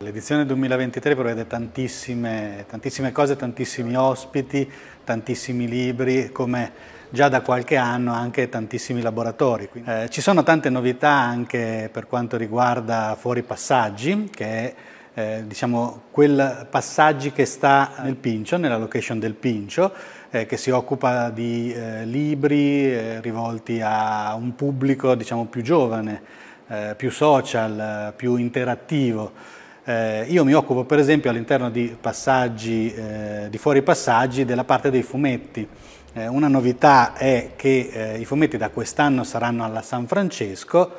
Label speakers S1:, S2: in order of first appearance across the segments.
S1: L'edizione 2023 prevede tantissime, tantissime cose, tantissimi ospiti, tantissimi libri, come già da qualche anno anche tantissimi laboratori. Eh, ci sono tante novità anche per quanto riguarda Fuori Passaggi, che è eh, diciamo, quel passaggi che sta nel Pincio, nella location del Pincio, eh, che si occupa di eh, libri eh, rivolti a un pubblico diciamo, più giovane, eh, più social, più interattivo. Eh, io mi occupo per esempio all'interno di passaggi, eh, di fuori passaggi, della parte dei fumetti. Eh, una novità è che eh, i fumetti da quest'anno saranno alla San Francesco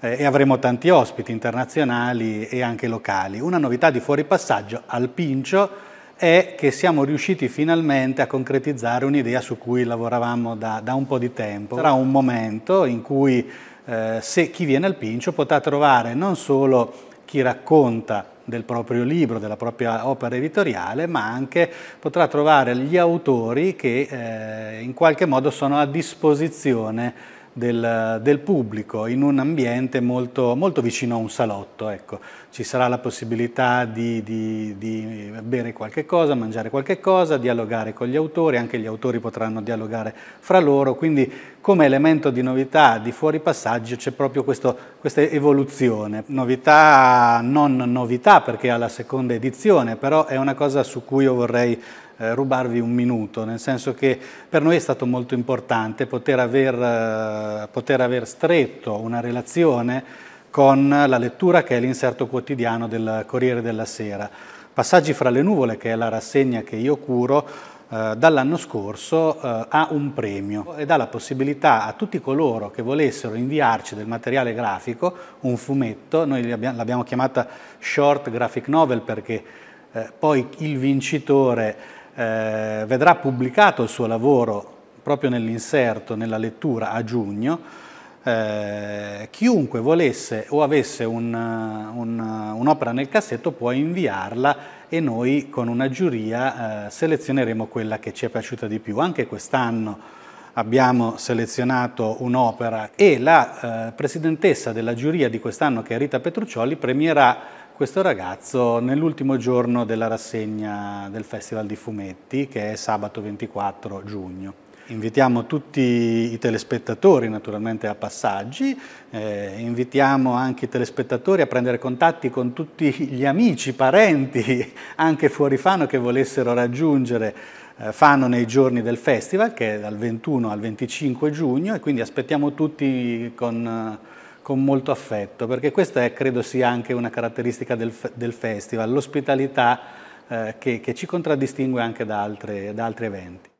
S1: eh, e avremo tanti ospiti internazionali e anche locali. Una novità di fuori passaggio al Pincio è che siamo riusciti finalmente a concretizzare un'idea su cui lavoravamo da, da, un po' di tempo. Sarà un momento in cui eh, se chi viene al Pincio potrà trovare non solo chi racconta del proprio libro, della propria opera editoriale, ma anche potrà trovare gli autori che eh, in qualche modo sono a disposizione del, del, pubblico in un ambiente molto, molto vicino a un salotto. Ecco. Ci sarà la possibilità di, di, di, bere qualche cosa, mangiare qualche cosa, dialogare con gli autori, anche gli autori potranno dialogare fra loro, quindi come elemento di novità, di fuori passaggio, c'è proprio questo, questa evoluzione. Novità, non novità perché è alla seconda edizione, però è una cosa su cui io vorrei eh, rubarvi un minuto, nel senso che per noi è stato molto importante poter aver, eh, poter aver stretto una relazione con la lettura che è l'inserto quotidiano del Corriere della Sera. Passaggi fra le nuvole, che è la rassegna che io curo, eh, dall'anno scorso eh, ha un premio e dà la possibilità a tutti coloro che volessero inviarci del materiale grafico, un fumetto, noi l'abbiamo chiamata short graphic novel perché eh, poi il vincitore eh, vedrà pubblicato il suo lavoro proprio nell'inserto, nella lettura a giugno, eh, chiunque volesse o avesse eh, eh, un'opera un, un nel cassetto può inviarla e noi con una giuria eh, selezioneremo quella che ci è piaciuta di più. Anche quest'anno abbiamo selezionato un'opera e la eh, presidentessa della giuria di quest'anno, che è Rita Petruccioli, premierà questo ragazzo nell'ultimo giorno della rassegna del Festival di Fumetti, che è sabato 24 giugno. Invitiamo tutti i telespettatori naturalmente a passaggi, eh, invitiamo anche i telespettatori a prendere contatti con tutti gli amici, parenti, anche fuori Fano che volessero raggiungere eh, Fano nei giorni del festival che è dal 21 al 25 giugno e quindi aspettiamo tutti con... Eh, con molto affetto, perché questa è, credo sia anche una caratteristica del, del festival, l'ospitalità eh, che, che, ci contraddistingue anche da, altre, da altri eventi.